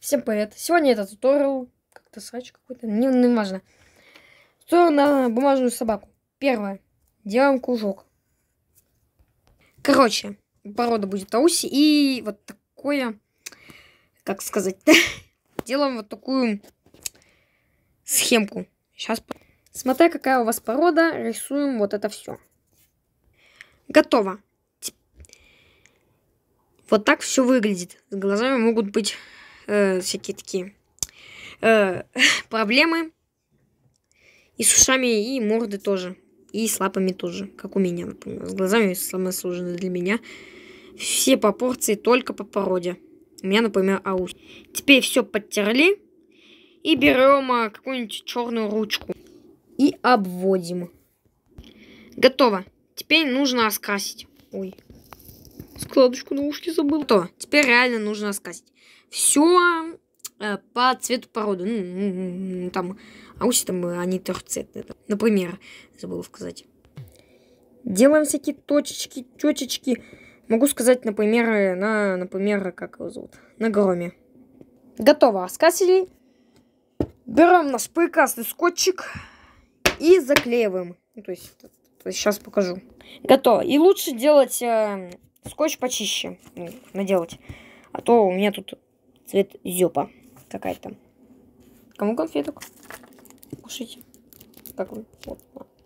Всем привет! Сегодня это туториал, как-то срач какой-то, не, не важно. Туториал на бумажную собаку. Первое. Делаем кружок. Короче, порода будет Ауси и вот такое, как сказать, делаем вот такую схемку. Сейчас, смотря какая у вас порода, рисуем вот это все. Готово. Вот так все выглядит. С глазами могут быть э, всякие такие э, проблемы. И с ушами, и морды тоже. И с лапами тоже, как у меня, например. С глазами самое сложное для меня. Все по порции, только по породе. У меня, например, аус. Теперь все подтерли. И берем а, какую-нибудь черную ручку. И обводим. Готово. Теперь нужно раскрасить. Ой складочку на ушке забыл. То, теперь реально нужно рассказать. Все э, по цвету породы. Ну, там, а уси там, э, они трехцветные. Там. Например, забыл сказать. Делаем всякие точечки, точечки Могу сказать, например, э, на, например, как его зовут? На громе. Готово. Раскасили. Берем наш прекрасный скотчик и заклеиваем. Ну, то есть, сейчас покажу. Готово. И лучше делать э, скотч почище ну, наделать. А то у меня тут цвет зёпа какая-то. Кому конфеток? Кушайте. Как вы? Вот, вот.